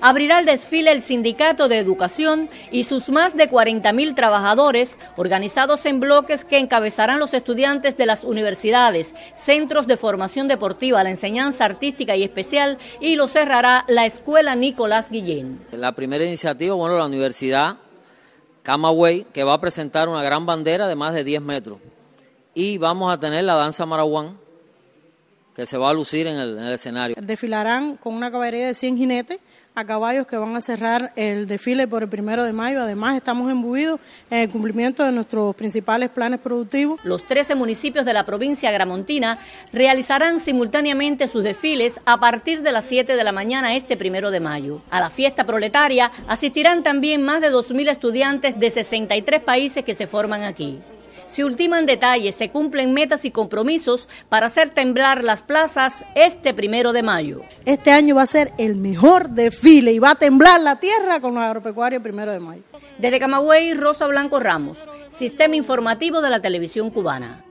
abrirá el desfile el Sindicato de Educación y sus más de 40.000 trabajadores organizados en bloques que encabezarán los estudiantes de las universidades, centros de formación deportiva, la enseñanza artística y especial y lo cerrará la Escuela Nicolás Guillén. La primera iniciativa, bueno, la Universidad Camagüey, que va a presentar una gran bandera de más de 10 metros. Y vamos a tener la danza marahuán, que se va a lucir en el, escenario. Desfilarán con una caballería de 100 jinetes a caballos que van a cerrar el desfile por el primero de mayo. Además, estamos embuidos en el cumplimiento de nuestros principales planes productivos. Los 13 municipios de la provincia gramontina realizarán simultáneamente sus desfiles a partir de las 7 de la mañana este primero de mayo. A la fiesta proletaria asistirán también más de 2.000 estudiantes de 63 países que se forman aquí. Se ultiman detalles, se cumplen metas y compromisos para hacer temblar las plazas este primero de mayo. Este año va a ser el mejor desfile y va a temblar la tierra con los agropecuarios primero de mayo. Desde Camagüey, Rosa Blanco Ramos, Sistema Informativo de la Televisión Cubana.